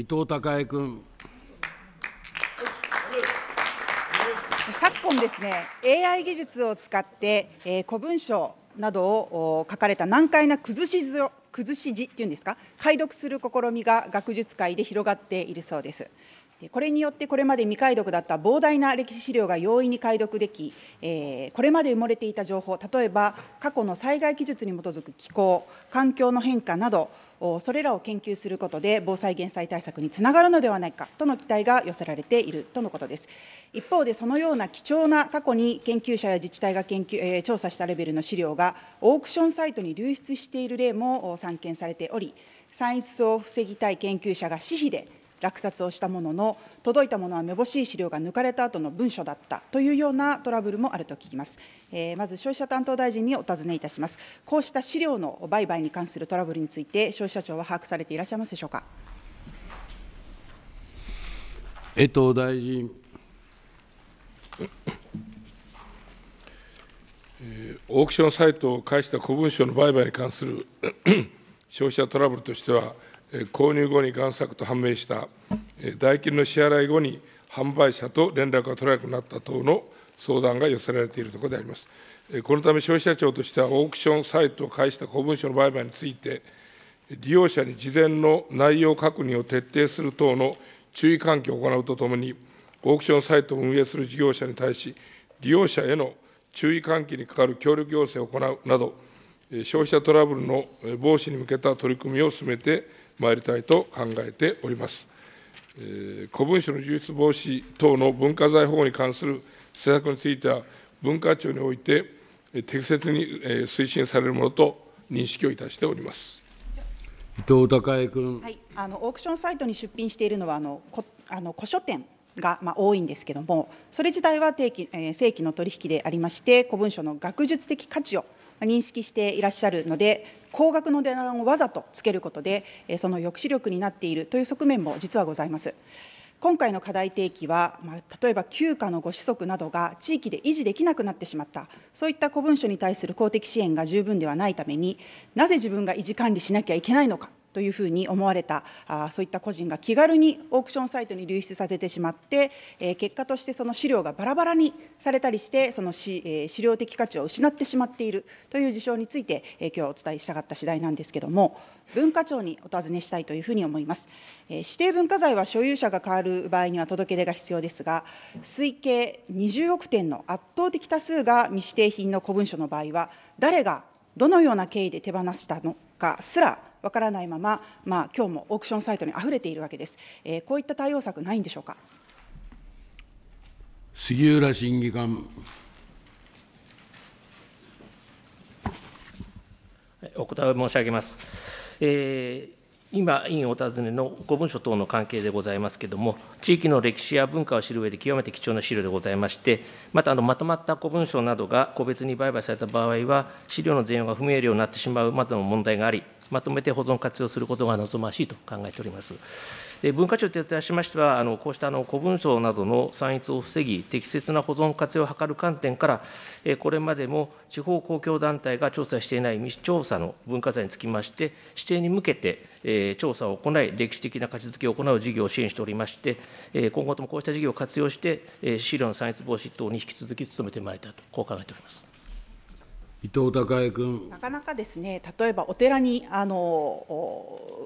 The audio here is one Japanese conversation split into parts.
伊藤孝恵君。昨今ですね AI 技術を使って、えー、古文書などを書かれた難解な崩し図を崩し字っていうんですか解読する試みが学術界で広がっているそうです。これによってこれまで未解読だった膨大な歴史資料が容易に解読でき、えこれまで埋もれていた情報、例えば過去の災害技術に基づく気候、環境の変化など、それらを研究することで防災・減災対策につながるのではないかとの期待が寄せられているとのことです。一方で、そのような貴重な過去に研究者や自治体が研究、え調査したレベルの資料がオークションサイトに流出している例も散見されており、産出を防ぎたい研究者が私費で落札をしたものの、届いたものはめぼしい資料が抜かれた後の文書だったというようなトラブルもあると聞きます。えー、まず消費者担当大臣にお尋ねいたします。こうした資料の売買に関するトラブルについて、消費者庁は把握されていらっしゃいますでしょうか。江藤大臣。オークションサイトを介した公文書の売買に関する 消費者トラブルとしては、購入後に贋作と判明した、代金の支払い後に販売者と連絡が取れなくなった等の相談が寄せられているところであります。このため消費者庁としては、オークションサイトを介した公文書の売買について、利用者に事前の内容確認を徹底する等の注意喚起を行うとともに、オークションサイトを運営する事業者に対し、利用者への注意喚起にかかる協力要請を行うなど、消費者トラブルの防止に向けた取り組みを進めて参りたいと考えております。え古文書の流出防止等の文化財保護に関する施策については、文化庁において適切に推進されるものと認識をいたしております。伊藤孝恵君、はい、あのオークションサイトに出品しているのはあのこあの古書店が、まあ、多いんですけれどもそれ自体は定期、え正規の取引でありまして古文書の学術的価値を認識していらっしゃるので、高額の値段をわざとつけることで、その抑止力になっているという側面も実はございます。今回の課題提起は、まあ、例えば休暇のご子息などが地域で維持できなくなってしまった、そういった古文書に対する公的支援が十分ではないために、なぜ自分が維持管理しなきゃいけないのかというふうに思われたあそういった個人が気軽にオークションサイトに流出させてしまって、え結果としてその資料がバラバラにされたりしてその資,、え資料的価値を失ってしまっているという事象について、え今日はお伝えしたかった次第なんですけども文化庁にお尋ねしたいというふうに思います、え指定文化財は所有者が変わる場合には届け出が必要ですが推計20億点の圧倒的多数が未指定品の古文書の場合は誰がどのような経緯で手放したのかすらわからないまま、まあ今日もオークションサイトにあふれているわけです。えー、こういった対応策ないんでしょうか。杉浦審議官。お答えを申し上げます。えー、今、委員お尋ねのご文書等の関係でございますけれども、地域の歴史や文化を知る上で極めて貴重な資料でございまして、またあのまとまった古文書などが個別に売買された場合は、資料の全容が不明瞭になってしまうまでの問題があり、まとめて保存活用することが望ましいと考えております。で文化庁といたしましては、あのこうしたあの古文書などの散逸を防ぎ、適切な保存活用を図る観点から、えこれまでも地方公共団体が調査していない未調査の文化財につきまして、指定に向けて、え調査を行い、歴史的な価値づけを行う事業を支援しておりまして、え今後ともこうした事業を活用して、え資料の散逸防止等に引き続き努めてまいりたいと、こう考えております。伊藤孝恵君なかなかですね例えばお寺にあの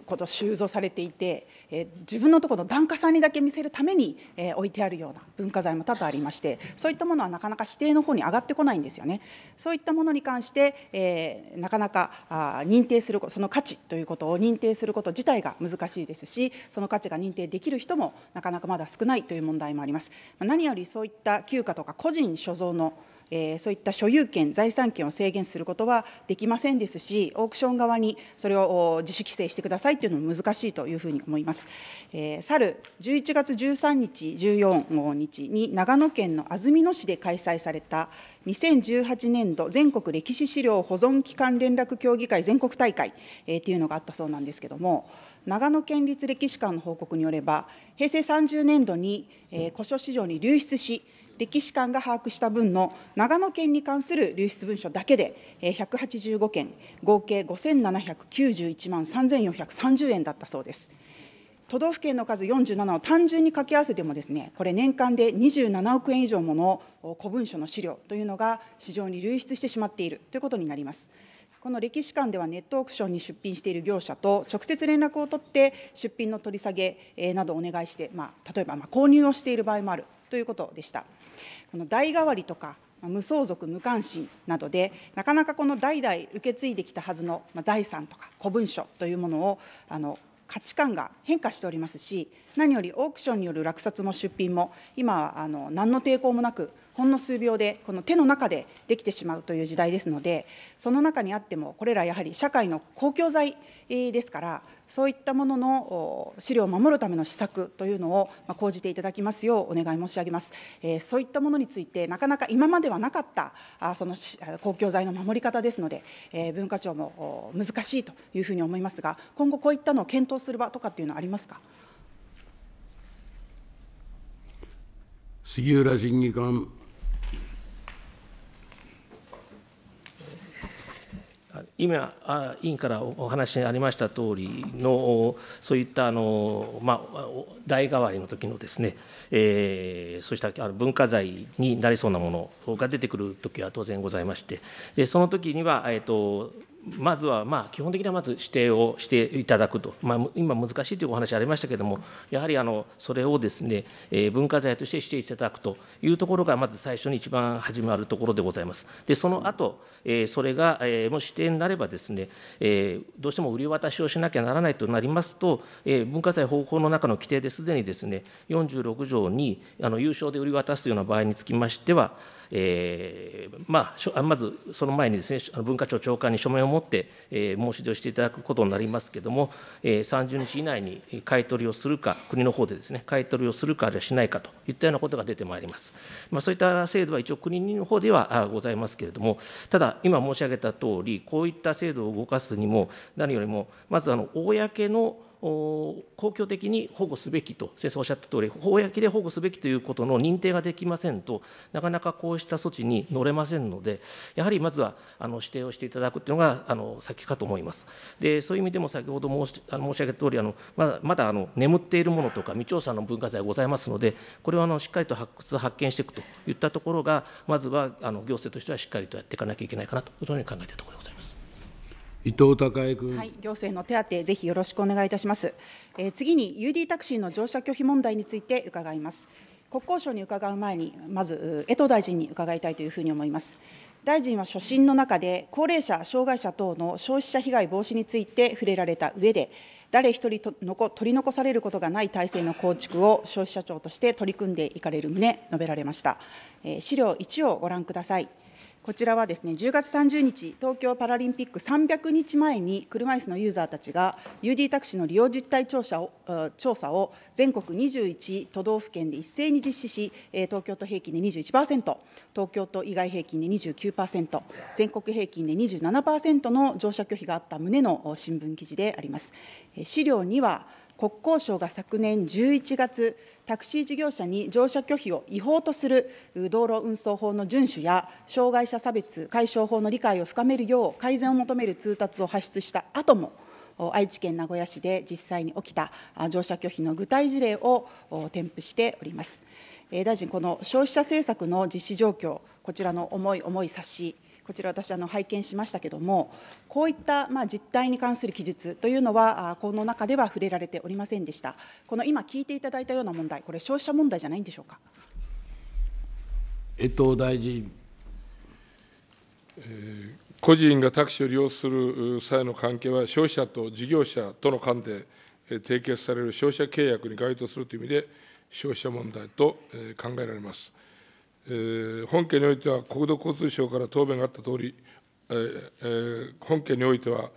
こと収蔵されていて、え自分のところの檀家さんにだけ見せるために、えー、置いてあるような文化財も多々ありましてそういったものはなかなか指定の方に上がってこないんですよねそういったものに関して、えー、なかなかあ認定するその価値ということを認定すること自体が難しいですしその価値が認定できる人もなかなかまだ少ないという問題もあります何よりそういった旧家とか個人所蔵のえー、そういった所有権、財産権を制限することはできませんですし、オークション側にそれを自主規制してくださいというのも難しいというふうに思います。えー、去る11月13日、14日に長野県の安曇野市で開催された2018年度全国歴史資料保存機関連絡協議会全国大会、えー、っていうのがあったそうなんですけれども、長野県立歴史館の報告によれば、平成30年度に、えー、古書市場に流出し、歴史館が把握した分の長野県に関する流出文書だけで、185件、合計5791万3430円だったそうです。都道府県の数47を単純に掛け合わせてもですね、これ年間で27億円以上もの古文書の資料というのが市場に流出してしまっているということになります。この歴史館ではネットオークションに出品している業者と直接連絡を取って出品の取り下げなどをお願いして、まあ、例えばま購入をしている場合もあるということでした。この代替わりとか無相続無関心などでなかなかこの代々受け継いできたはずの財産とか古文書というものをあの価値観が変化しておりますし何よりオークションによる落札も出品も今はあの何の抵抗もなくほんの数秒でこの手の中でできてしまうという時代ですのでその中にあってもこれらやはり社会の公共財ですからそういったものの資料を守るための施策というのを講じていただきますようお願い申し上げます。そういったものについてなかなか今まではなかったその公共財の守り方ですので文化庁も難しいというふうに思いますが今後こういったのを検討する場とかっていうのはありますか。杉浦審議官。今、委員からお話にありました通りの、そういったあの、まあ、代替わりの時のですね、えー、そうした文化財になりそうなものが出てくる時は当然ございまして、でその時には、えーとまずはまあ基本的にはまず指定をしていただくと、まあ、今、難しいというお話ありましたけれども、やはりあのそれをですね、えー、文化財として指定していただくというところが、まず最初に一番始まるところでございます。で、その後、えー、それが、えー、もし指定になればですね、えー、どうしても売り渡しをしなきゃならないとなりますと、えー、文化財方法の中の規定ですでにですね、46条にあの有償で売り渡すような場合につきましては、えーまあ、まずその前にですね、文化庁長官に署名を持って、えー、申し出をしていただくことになりますけれども、えー、30日以内に買い取りをするか、国の方でですね、買い取りをするか、あるいはしないかといったようなことが出てまいります。まあ、そういった制度は一応、国の方ではございますけれども、ただ、今申し上げたとおり、こういった制度を動かすにも、何よりも、まずあの公の公共的に保護すべきと、先生おっしゃったとおり、公で保護すべきということの認定ができませんと、なかなかこうした措置に乗れませんので、やはりまずはあの指定をしていただくというのがあの先かと思います。でそういう意味でも、先ほど申しあの申し上げたとおり、あのまだまだあの眠っているものとか、未調査の文化財ございますので、これはあのしっかりと発掘、発見していくといったところが、まずはあの行政としてはしっかりとやっていかなきゃいけないかなというふうに考えているところでございます。伊藤孝恵君、はい、行政の手当、ぜひよろしくお願いいたします。えー、次に UD タクシーの乗車拒否問題について伺います。国交省に伺う前に、まず江藤大臣に伺いたいというふうに思います。大臣は所信の中で、高齢者、障害者等の消費者被害防止について触れられた上で、誰一人と取り残されることがない体制の構築を消費者庁として取り組んでいかれる旨、述べられました。えー、資料1をご覧ください。こちらはですね10月30日、東京パラリンピック300日前に車椅子のユーザーたちが UD タクシーの利用実態調査を調査を全国21都道府県で一斉に実施し、東京都平均で21%、東京都以外平均で29%、全国平均で27%の乗車拒否があった旨の新聞記事であります。資料には国交省が昨年11月、タクシー事業者に乗車拒否を違法とする道路運送法の遵守や、障害者差別解消法の理解を深めるよう改善を求める通達を発出した後も、愛知県名古屋市で実際に起きた乗車拒否の具体事例を添付しております。大臣、この消費者政策の実施状況、こちらの重い重い差しこちら私あの拝見しましたけれどもこういったまあ実態に関する記述というのはこの中では触れられておりませんでしたこの今聞いていただいたような問題これ消費者問題じゃないんでしょうか江藤大臣、えー、個人がタクシーを利用する際の関係は消費者と事業者との間で締結される消費者契約に該当するという意味で消費者問題と考えられます。本件においては、国土交通省から答弁があったとおり、本件においては、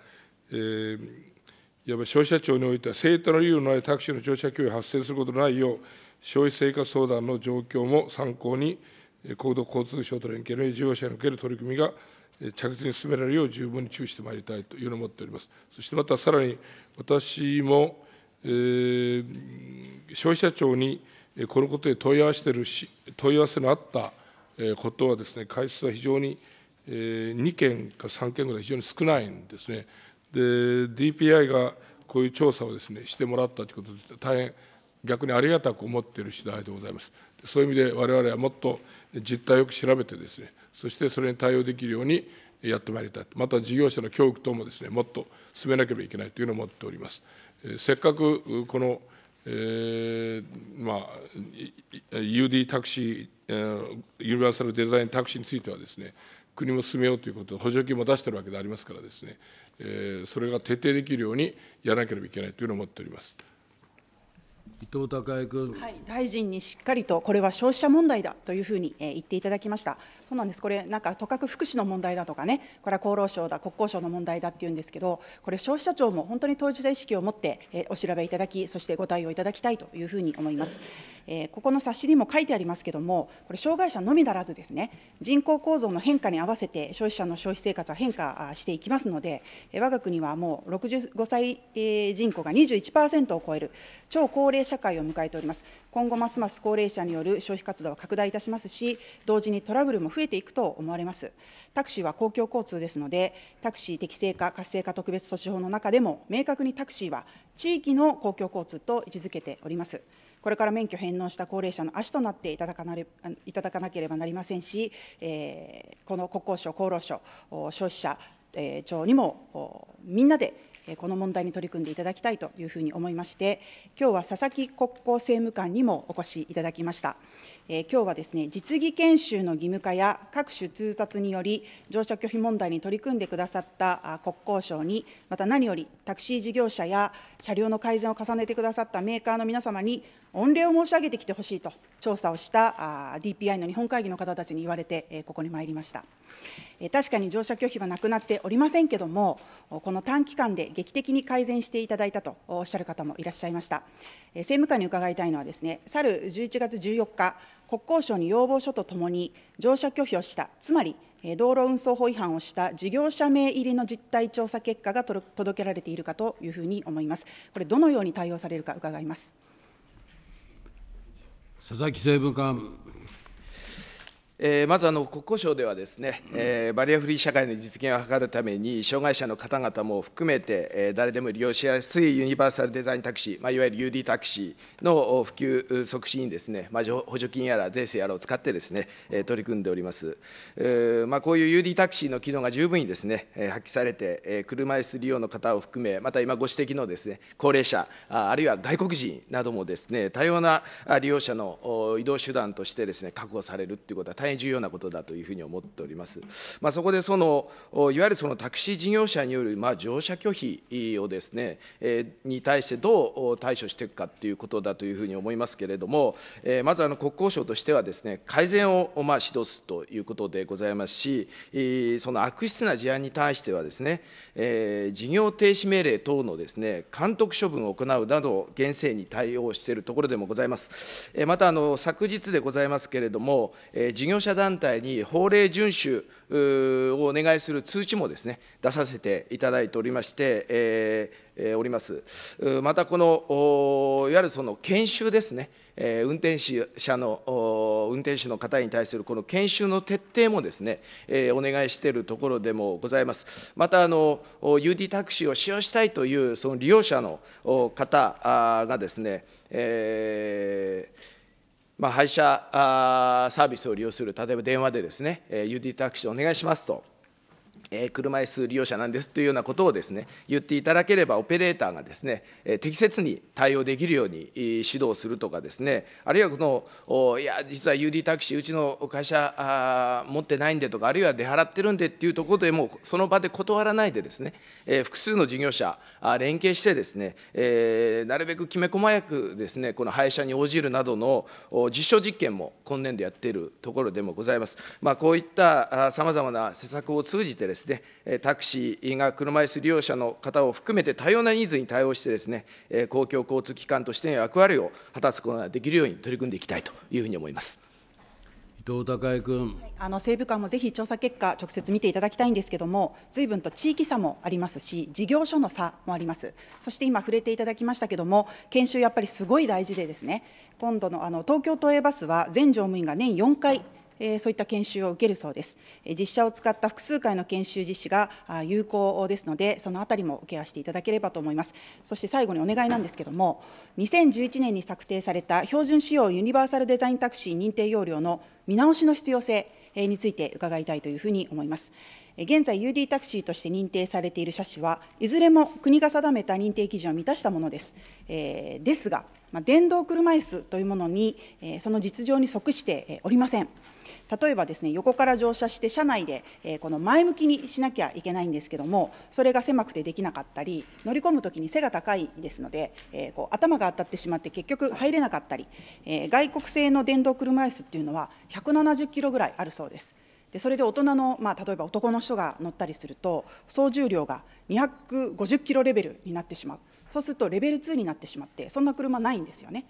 いわば消費者庁においては、正当な理由のないタクシーの乗車拒否発生することのないよう、消費生活相談の状況も参考に、国土交通省と連携の事業者における取り組みが着実に進められるよう十分に注意してまいりたいというふうに思っております。そしてまたさらに私も、え消費者庁にこのことで問い合わせてるし、問い合わせのあったことはですね、回数は非常に2件か3件ぐらい非常に少ないんですね。で、DPI がこういう調査をですね、してもらったということで、大変逆にありがたく思っている次第でございます。そういう意味で我々はもっと実態をよく調べてですね、そしてそれに対応できるようにやってまいりたい。また事業者の教育等もですね、もっと進めなければいけないというのを思っております。せっかくこのえーまあ、UD タクシー、ユニバーサルデザインタクシーについてはですね、国も進めようということで、補助金も出してるわけでありますからですね、えー、それが徹底できるようにやらなければいけないというのを思っております。伊藤孝恵君、はい、大臣にしっかりとこれは消費者問題だというふうに、えー、言っていただきました、そうなんです、これ、なんかとかく福祉の問題だとかね、これは厚労省だ、国交省の問題だっていうんですけど、これ、消費者庁も本当に当事者意識を持って、えー、お調べいただき、そしてご対応いただきたいというふうに思います。えー、ここの冊子にも書いてありますけども、これ、障害者のみならずですね、人口構造の変化に合わせて消費者の消費生活は変化していきますので、我が国はもう65歳人口が21%を超える超高齢社会を迎えております。今後ますます高齢者による消費活動は拡大いたしますし、同時にトラブルも増えていくと思われます。タクシーは公共交通ですので、タクシー適正化、活性化特別措置法の中でも、明確にタクシーは地域の公共交通と位置づけております。これから免許返納した高齢者の足となっていただかなれいただかなければなりませんし、えこの国交省、厚労省、消費者庁にもみんなでこの問題に取り組んでいただきたいというふうに思いまして、今日は佐々木国交政務官にもお越しいただきました。えー、今日はですね、実技研修の義務化や各種通達により、乗車拒否問題に取り組んでくださった国交省に、また何よりタクシー事業者や車両の改善を重ねてくださったメーカーの皆様に、御礼を申し上げてきてほしいと、調査をした DPI の日本会議の方たちに言われて、えー、ここに参りました。確かに乗車拒否はなくなっておりませんけども、この短期間で劇的に改善していただいたとおっしゃる方もいらっしゃいました。政務官に伺いたいのはですね、去る11月14日、国交省に要望書とともに乗車拒否をした、つまり道路運送法違反をした事業者名入りの実態調査結果が届けられているかというふうに思います。これ、どのように対応されるか伺います。佐々木政務官えー、まずあの国交省ではですね、えー、バリアフリー社会の実現を図るために、障害者の方々も含めて、えー、誰でも利用しやすいユニバーサルデザインタクシー、まあ、いわゆる UD タクシーの普及促進にですね、まあ、補助金やら税制やらを使ってですね、えー、取り組んでおります。えーまあ、こういう UD タクシーの機能が十分にですね、えー、発揮されて、えー、車椅子利用の方を含め、また今ご指摘のですね、高齢者、あるいは外国人などもですね、多様な利用者の移動手段としてですね、確保されるということは変重要なことだというふうに思っております。まあ、そこでその、いわゆるそのタクシー事業者によるまあ乗車拒否をですね、えに対してどう対処していくかということだというふうに思いますけれども、えまずあの国交省としてはですね、改善をまあ指導するということでございますし、その悪質な事案に対してはですね、え事業停止命令等のですね、監督処分を行うなど、厳正に対応しているところでもございます。またあの昨日でございますけれども、事業業者団体に法令遵守をお願いする通知もですね、出させていただいておりまして、えー、おります。またこの、いわゆるその研修ですね、運転手者の、運転手の方に対するこの研修の徹底もですね、お願いしているところでもございます。また、あの、UD タクシーを使用したいという、その利用者の方がですね、えーまあ、配車サービスを利用する、例えば電話でですね、UD タクシーお願いしますと。車椅子利用者なんですというようなことをですね、言っていただければ、オペレーターがですね、適切に対応できるように指導するとかですね、あるいはこの、いや、実は UD タクシー、うちの会社持ってないんでとか、あるいは出払ってるんでっていうところでも、その場で断らないでですね、複数の事業者、連携してですね、なるべくきめ細やくですね、この廃車に応じるなどの実証実験も今年度やっているところでもございます。まあ、こういったさまざまな施策を通じてです、ねですね、タクシーが車椅子利用者の方を含めて多様なニーズに対応してですね、公共交通機関としての役割を果たすことができるように取り組んでいきたいというふうに思います。伊藤孝恵君、あの政務官もぜひ調査結果、直接見ていただきたいんですけれども、ずいぶんと地域差もありますし、事業所の差もあります、そして今、触れていただきましたけれども、研修、やっぱりすごい大事で、ですね今度のあの東京都営バスは、全乗務員が年4回、そういった研修を受けるそうです。実写を使った複数回の研修実施が有効ですので、そのあたりも受けアしていただければと思います。そして最後にお願いなんですけども、2011年に策定された標準仕様ユニバーサルデザインタクシー認定要領の見直しの必要性、について伺いたいというふうに思います。現在、UD タクシーとして認定されている車種は、いずれも国が定めた認定基準を満たしたものです。えー、ですが、電動車椅子というものに、その実情に即しておりません。例えばですね横から乗車して車内で、えー、この前向きにしなきゃいけないんですけどもそれが狭くてできなかったり乗り込む時に背が高いですので、えー、こう頭が当たってしまって結局入れなかったり、えー、外国製の電動車椅子っていうのは170キロぐらいあるそうです。でそれで大人の、まあ、例えば男の人が乗ったりすると総重量が250キロレベルになってしまうそうするとレベル2になってしまってそんな車ないんですよね。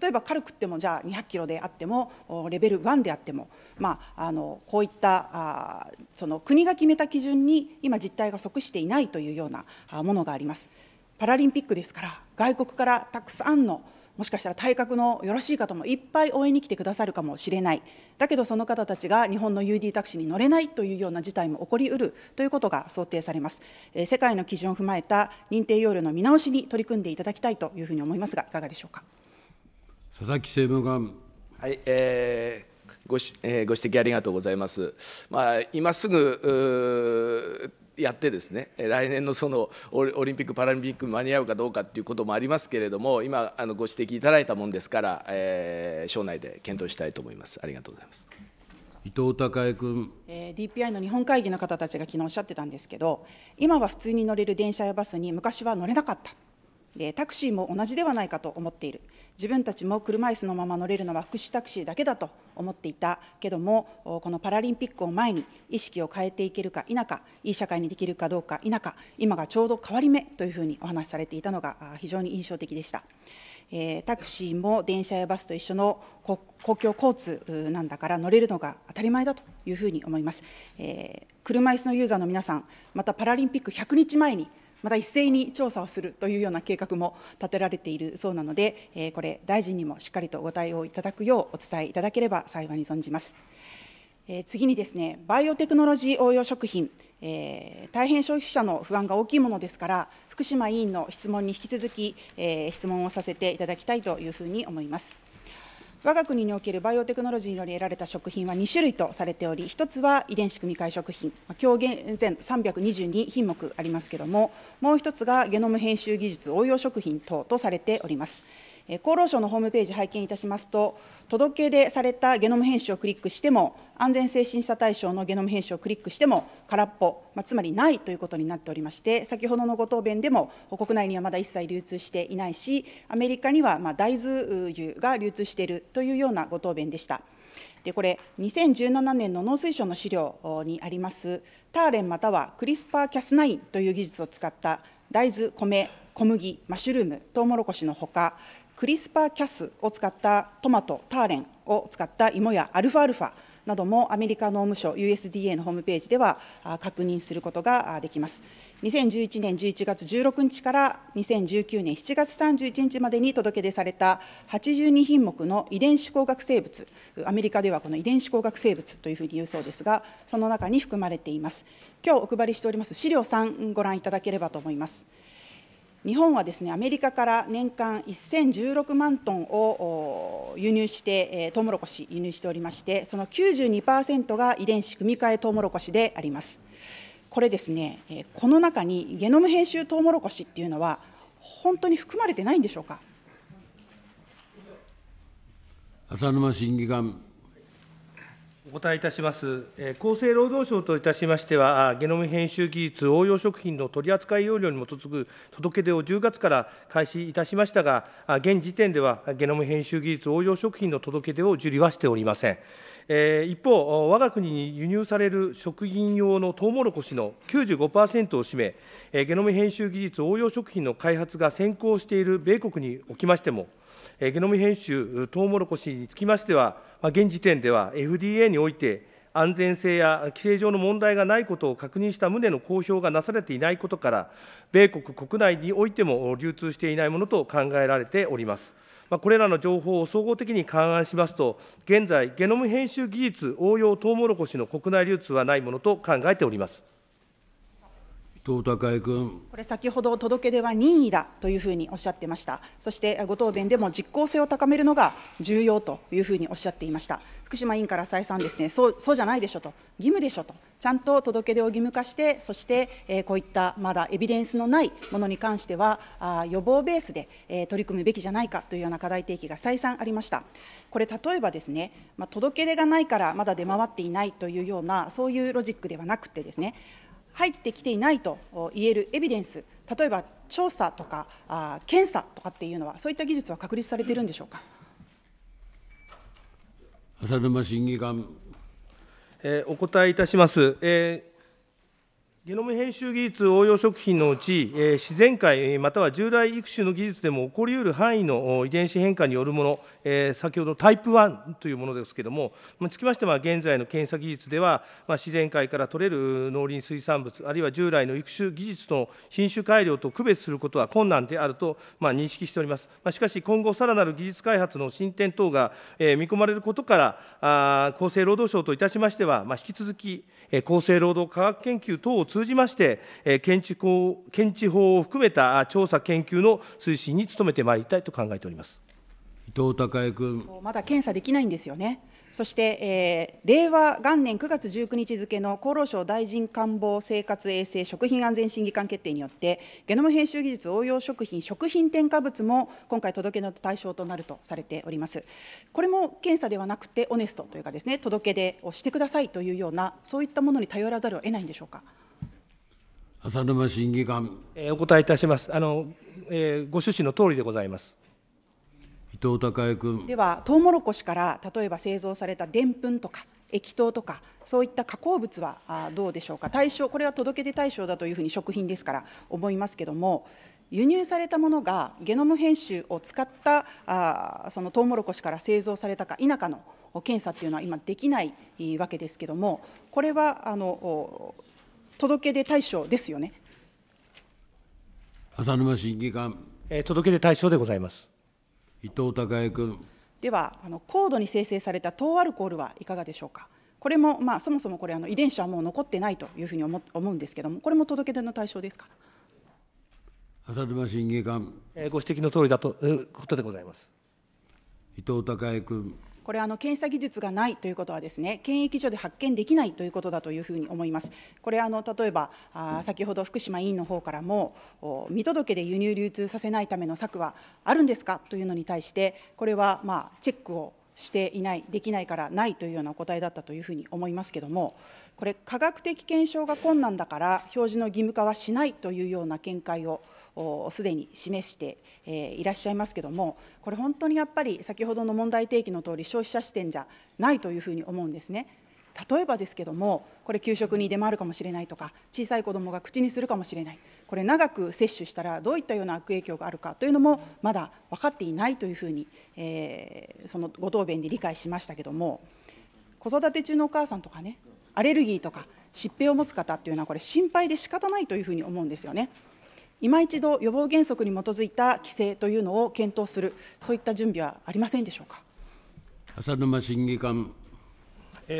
例えば軽くってもじゃあ200キロであってもレベル1であっても、まあ、あのこういったあその国が決めた基準に今実態が即していないというようなものがあります。パラリンピックですから外国からたくさんのもしかしたら体格のよろしい方もいっぱい応援に来てくださるかもしれないだけどその方たちが日本の UD タクシーに乗れないというような事態も起こりうるということが想定されます、えー、世界の基準を踏まえた認定要領の見直しに取り組んでいただきたいというふうに思いますがいかがでしょうか。佐々木政務官。はい、えーごしえー、ご指摘ありがとうございます。まあ、今すぐやってですね来年のそのオリンピック・パラリンピック間に合うかどうかということもありますけれども今あのご指摘いただいたもんですから、えー、省内で検討したいと思いますありがとうございます伊藤孝恵君、えー、DPI の日本会議の方たちが昨日おっしゃってたんですけど今は普通に乗れる電車やバスに昔は乗れなかったタクシーも同じではないかと思っている自分たちも車椅子のまま乗れるのは福祉タクシーだけだと思っていたけどもこのパラリンピックを前に意識を変えていけるか否かいい社会にできるかどうか否か今がちょうど変わり目というふうにお話しされていたのが非常に印象的でした、タクシーも電車やバスと一緒の公共交通なんだから乗れるのが当たり前だというふうに思います、車椅子のユーザーの皆さんまたパラリンピック100日前にまた一斉に調査をするというような計画も立てられているそうなので、えー、これ、大臣にもしっかりとご対応いただくようお伝えいただければ幸いに存じます。えー、次にですね、バイオテクノロジー応用食品、えー、大変消費者の不安が大きいものですから、福島委員の質問に引き続き、えー、質問をさせていただきたいというふうに思います。我が国におけるバイオテクノロジーにより得られた食品は2種類とされており、1つは遺伝子組み換え食品、今日現在322品目ありますけれども、もう1つがゲノム編集技術応用食品等とされております。厚労省のホームページ拝見いたしますと、届け出されたゲノム編集をクリックしても、安全性審査対象のゲノム編集をクリックしても、空っぽ、まあ、つまりないということになっておりまして、先ほどのご答弁でも、国内にはまだ一切流通していないし、アメリカにはま大豆油が流通しているというようなご答弁でした。でこれ、2017年の農水省の資料にあります、ターレンまたはクリスパー・キャスナインという技術を使った大豆、米、小麦、マッシュルーム、トウモロコシのほか、クリスパーキャスを使ったトマト、ターレンを使った芋やアルファアルファなどもアメリカ農務省 USDA のホームページでは確認することができます。2011年11月16日から2019年7月31日までに届け出された82品目の遺伝子工学生物、アメリカではこの遺伝子工学生物というふうに言うそうですが、その中に含まれています。今日お配りしております資料3ご覧いただければと思います。日本はですねアメリカから年間1016万トンを輸入して、えー、トウモロコシ輸入しておりましてその92%が遺伝子組み換えトウモロコシでありますこれですね、えこの中にゲノム編集トウモロコシっていうのは本当に含まれてないんでしょうか浅沼審議官お答えいたします。厚生労働省といたしましては、ゲノム編集技術応用食品の取扱要領に基づく届け出を10月から開始いたしましたが、現時点ではゲノム編集技術応用食品の届け出を受理はしておりません。一方、我が国に輸入される食品用のトウモロコシの95%を占め、ゲノム編集技術応用食品の開発が先行している米国におきましても、ゲノム編集トウモロコシにつきましては、現時点では FDA において、安全性や規制上の問題がないことを確認した旨の公表がなされていないことから、米国国内においても流通していないものと考えられております。まこれらの情報を総合的に勘案しますと、現在、ゲノム編集技術応用トウモロコシの国内流通はないものと考えております。高井君。これ、先ほど届け出は任意だというふうにおっしゃってました、そしてご答弁でも実効性を高めるのが重要というふうにおっしゃっていました、福島委員から再三ですね、そうそうじゃないでしょと、義務でしょと、ちゃんと届け出を義務化して、そして、えー、こういったまだエビデンスのないものに関しては、あ予防ベースで、えー、取り組むべきじゃないかというような課題提起が再三ありました。これ、例えばですね、まあ、届け出がないからまだ出回っていないというような、そういうロジックではなくてですね、入ってきていないと言えるエビデンス、例えば調査とかあ検査とかっていうのは、そういった技術は確立されているんでしょうか。浅沼審議官、えお答えいたします。えゲノム編集技術応用食品のうち、えー、自然界、または従来育種の技術でも起こりうる範囲の遺伝子変化によるもの、えー、先ほどタイプ1というものですけれども、つきましては現在の検査技術では、まあ、自然界から取れる農林水産物、あるいは従来の育種技術の新種改良と区別することは困難であると、まあ、認識しております。まあ、しかし、今後、さらなる技術開発の進展等が、えー、見込まれることから、あ厚生労働省といたしましては、まあ、引き続き、えー、厚生労働科学研究等を通じまして、検知法検知法を含めた調査、研究の推進に努めてまいりたいと考えております伊藤孝恵君。まだ検査できないんですよね。そして、えー、令和元年9月19日付の厚労省大臣官房生活衛生食品安全審議官決定によって、ゲノム編集技術応用食品、食品添加物も今回、届けの対象となるとされております。これも検査ではなくて、オネストというかですね、届け出をしてくださいというような、そういったものに頼らざるを得ないんでしょうか。浅沼審議官。お答えいたします。あの、えー、ご趣旨の通りでございます。伊藤孝恵君。では、トウモロコシから例えば製造されたでんぷんとか液糖とかそういった加工物はどうでしょうか。対象これは届け出対象だというふうに食品ですから思いますけども。輸入されたものがゲノム編集を使ったあそのトウモロコシから製造されたか否かの検査っていうのは今できないわけですけどもこれはあの届け出対象ですよね。浅沼審議官。え届け出対象でございます。伊藤孝恵君。では、あの高度に生成された糖アルコールはいかがでしょうか。これも、まあ、そもそもこれあの遺伝子はもう残ってないというふうに思思うんですけども、これも届け出の対象ですか。浅沼審議官。えご指摘の通りだと、えことでございます。伊藤孝恵君。これあの検査技術がないということはですね検疫所で発見できないということだというふうに思います。これあの例えばあ先ほど福島委員の方からも見届けで輸入流通させないための策はあるんですかというのに対してこれはまあチェックをしていない、できないからないというようなお答えだったというふうに思いますけども、これ、科学的検証が困難だから、表示の義務化はしないというような見解をすでに示していらっしゃいますけども、これ、本当にやっぱり先ほどの問題提起の通り、消費者視点じゃないというふうに思うんですね。例えばですけども、これ、給食に出回るかもしれないとか、小さい子どもが口にするかもしれない、これ、長く摂取したらどういったような悪影響があるかというのも、まだ分かっていないというふうに、えー、そのご答弁で理解しましたけども、子育て中のお母さんとかね、アレルギーとか、疾病を持つ方っていうのは、これ、心配で仕方ないというふうに思うんですよね。今一度予防原則に基づいた規制というのを検討する、そういった準備はありませんでしょうか。浅沼審議官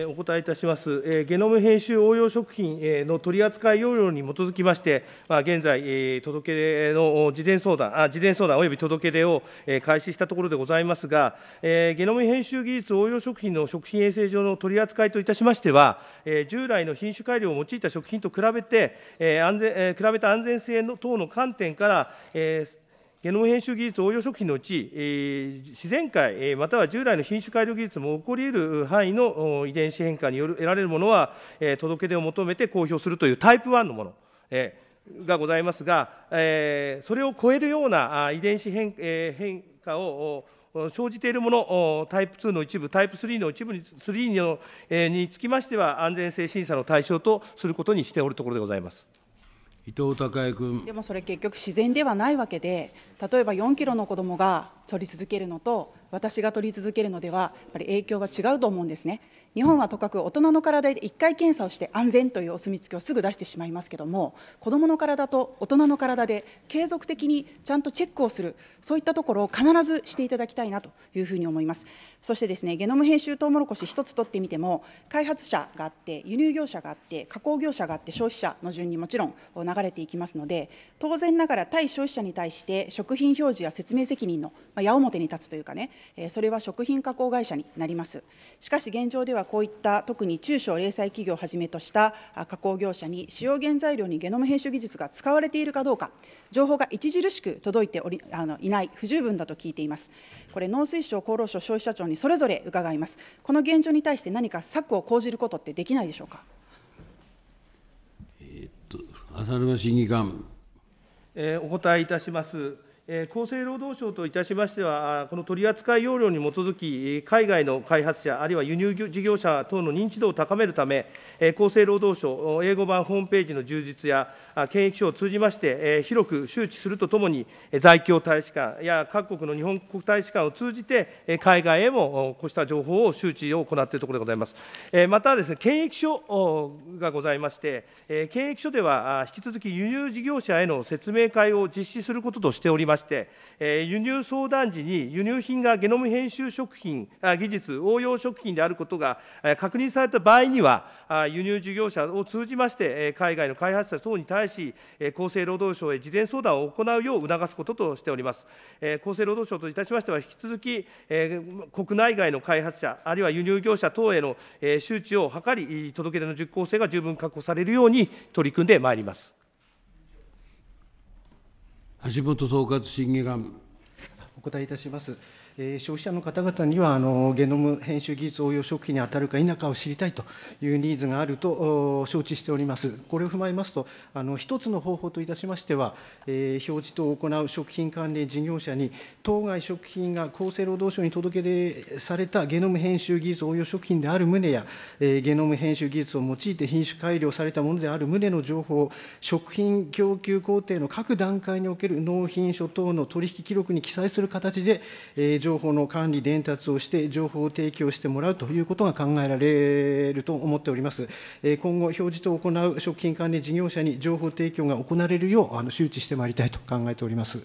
お答えいたします、ゲノム編集応用食品の取り扱い要領に基づきまして、現在、届け出の事前相談、事前相談および届け出を開始したところでございますが、ゲノム編集技術応用食品の食品衛生上の取り扱いといたしましては、従来の品種改良を用いた食品と比べて、安全比べた安全性等の観点から、ゲノム編集技術応用食品のうち、自然界、または従来の品種改良技術も起こり得る範囲の遺伝子変化による得られるものは、届け出を求めて公表するというタイプ1のもの。がございますが、それを超えるような遺伝子変,、化を生じているもの、タイプ2の一部、タイプ3の一部に ,3 につきましては、安全性審査の対象とすることにしておるところでございます。伊藤孝恵君。でもそれ結局自然ではないわけで、例えば4キロの子どもが取り続けるのと、私が取り続けるのでは、やっぱり影響は違うと思うんですね。日本はとかく大人の体で1回検査をして安全というお墨付きをすぐ出してしまいますけども子どもの体と大人の体で継続的にちゃんとチェックをするそういったところを必ずしていただきたいなというふうに思いますそしてですねゲノム編集トウモロコシ1つ取ってみても開発者があって輸入業者があって加工業者があって消費者の順にもちろん流れていきますので当然ながら対消費者に対して食品表示や説明責任の矢面に立つというかねそれは食品加工会社になりますしかし現状でははこういった特に中小零細企業をはじめとした加工業者に使用原材料にゲノム編集技術が使われているかどうか情報が著しく届いておりあのいない不十分だと聞いていますこれ農水省厚労省消費者庁にそれぞれ伺いますこの現状に対して何か策を講じることってできないでしょうかえー、っと浅沼審議官、えー、お答えいたします。厚生労働省といたしましては、この取り扱い要領に基づき、海外の開発者、あるいは輸入事業者等の認知度を高めるため、厚生労働省英語版ホームページの充実や、検疫所を通じまして、広く周知するとともに、在京大使館や各国の日本国大使館を通じて、海外へもこうした情報を周知を行っているところでございます。またですね、検疫所がございまして、検疫所では引き続き輸入事業者への説明会を実施することとしております。して、輸入相談時に輸入品がゲノム編集食品、技術応用食品であることが確認された場合には、輸入事業者を通じまして、海外の開発者等に対し、厚生労働省へ事前相談を行うよう促すこととしております。厚生労働省といたしましては、引き続き、国内外の開発者、あるいは輸入業者等への周知を図り、届け出の実効性が十分確保されるように取り組んでまいります。橋本総括審議官お答えいたします。え消費者の方々にはあのゲノム編集技術応用食品に当たるか否かを知りたいというニーズがあると承知しております。これを踏まえますと、あの一つの方法といたしましては、えー、表示等を行う食品関連事業者に、当該食品が厚生労働省に届け出されたゲノム編集技術応用食品である旨や、えー、ゲノム編集技術を用いて品種改良されたものである旨の情報を、食品供給工程の各段階における納品書等の取引記録に記載する形で、えー、情報情報の管理、伝達をして、情報を提供してもらうということが考えられると思っております。今後、表示と行う食品管理事業者に情報提供が行われるようあの周知してまいりたいと考えております。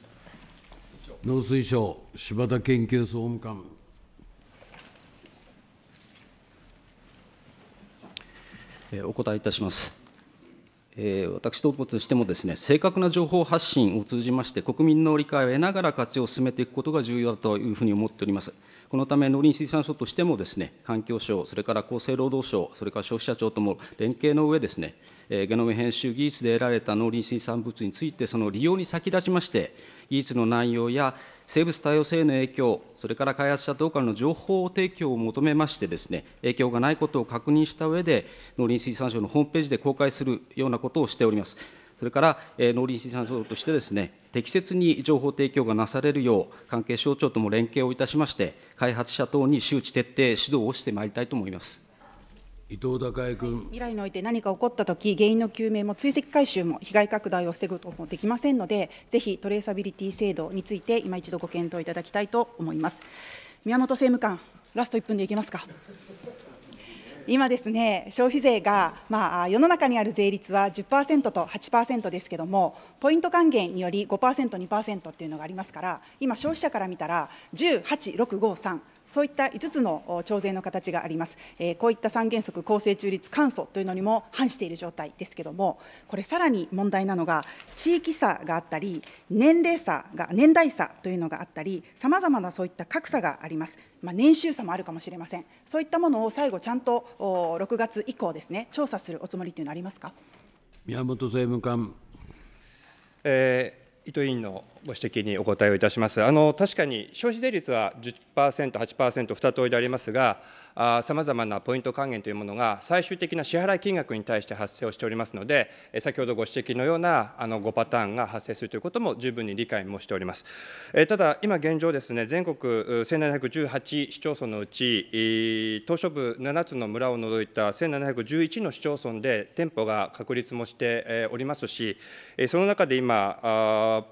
農水省、柴田研究総務官。お答えいたします。私どもとしてもですね、正確な情報発信を通じまして、国民の理解を得ながら活用を進めていくことが重要だというふうに思っております。このため、農林水産省としてもですね、環境省、それから厚生労働省、それから消費者庁とも連携の上ですね、ゲノム編集技術で得られた農林水産物について、その利用に先立ちまして、技術の内容や生物多様性への影響、それから開発者等からの情報提供を求めましてですね、影響がないことを確認した上で、農林水産省のホームページで公開するようなことをしております。それから、えー、農林水産省としてですね、適切に情報提供がなされるよう、関係省庁とも連携をいたしまして、開発者等に周知徹底指導をしてまいりたいと思います。伊藤孝恵君、未来において何か起こったとき、原因の究明も追跡回収も被害拡大を防ぐこともできませんので、ぜひトレーサビリティ制度について、今一度ご検討いただきたいと思います。宮本政務官、ラスト1分でいけますか。今ですね、消費税が、まあ、世の中にある税率は10%と8%ですけども、ポイント還元により5%、2%っていうのがありますから、今、消費者から見たら、10、8、6、5、3、そういった5つの徴税の形があります、えこういった三原則、公正中立、簡素というのにも反している状態ですけれども、これ、さらに問題なのが、地域差があったり、年齢差が、年代差というのがあったり、さまざまなそういった格差があります、まあ、年収差もあるかもしれません、そういったものを最後、ちゃんと6月以降ですね、調査するおつもりというのはありますか宮本政務官。えー、伊藤委員のご指摘にお答えをいたします。あの確かに消費税率は10%、8%、2通りでありますが、さまざまなポイント還元というものが最終的な支払い金額に対して発生をしておりますので、先ほどご指摘のようなあの5パターンが発生するということも十分に理解もしております。えただ、今現状ですね、全国1718市町村のうち、島しょ部7つの村を除いた1711の市町村で店舗が確立もしておりますし、その中で今、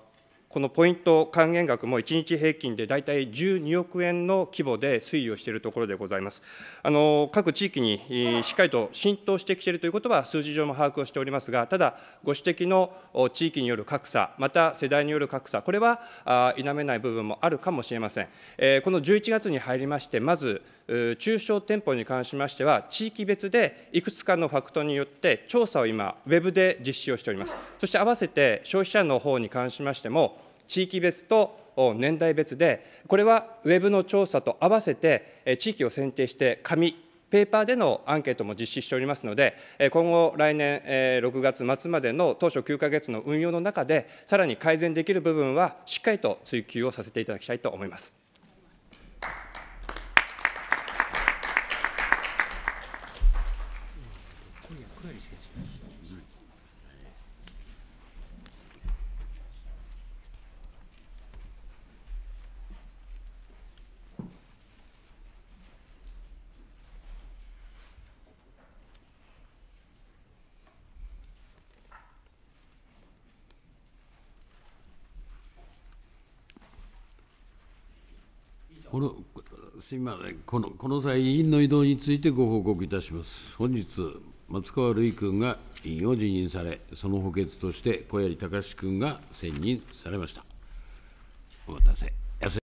このポイント還元額も1日平均で大体12億円の規模で推移をしているところでございます。あの各地域にしっかりと浸透してきているということは、数字上も把握をしておりますが、ただ、ご指摘の地域による格差、また世代による格差、これは否めない部分もあるかもしれません。えこの11月に入りまして、まず、中小店舗に関しましては、地域別でいくつかのファクトによって調査を今、ウェブで実施をしております。そして合わせて消費者の方に関しましても、地域別と年代別で、これはウェブの調査と合わせて、地域を選定して、紙、ペーパーでのアンケートも実施しておりますので、今後、来年6月末までの当初9か月の運用の中で、さらに改善できる部分はしっかりと追求をさせていただきたいと思います。すみませんこの、この際、委員の移動についてご報告いたします。本日、松川るい君が委員を辞任され、その補欠として小鑓隆史君が選任されました。お待たせ。